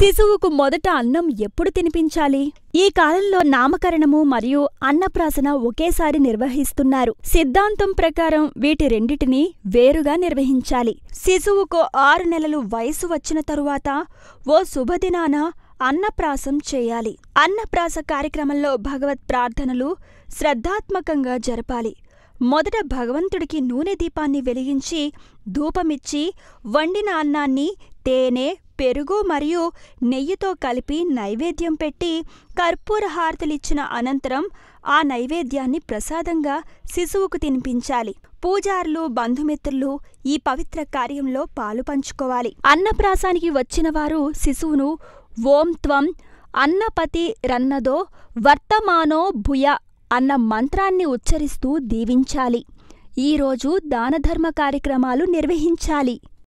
శిశువుకు మొదట అన్నం ఎప్పుడు తినిపించాలి ఈ కాలంలో నామకరణము మరియు అన్నప్రాసన ఒకేసారి నిర్వహిస్తున్నారు సిద్ధాంతం ప్రకారం వీటి రెండిటినీ వేరుగా నిర్వహించాలి శిశువుకు ఆరు నెలలు వయసు వచ్చిన తరువాత ఓ శుభదినాన అన్నప్రాసం చేయాలి అన్నప్రాస కార్యక్రమంలో భగవత్ ప్రార్థనలు శ్రద్ధాత్మకంగా జరపాలి మొదట భగవంతుడికి నూనె దీపాన్ని వెలిగించి ధూపమిచ్చి వండిన అన్నాన్ని తేనె పెరుగు మరియు నెయ్యితో కలిపి నైవేద్యం పెట్టి కర్పూర హారతలిచ్చిన అనంతరం ఆ నైవేద్యాన్ని ప్రసాదంగా శిశువుకు తినిపించాలి పూజారులు బంధుమిత్రులు ఈ పవిత్ర కార్యంలో పాలు పంచుకోవాలి అన్నప్రాసానికి వచ్చిన వారు శిశువును ఓం త్వం అన్నపతి రన్నదో వర్తమానో భుయ అన్న మంత్రాన్ని ఉచ్చరిస్తూ దీవించాలి ఈరోజు దానధర్మ కార్యక్రమాలు నిర్వహించాలి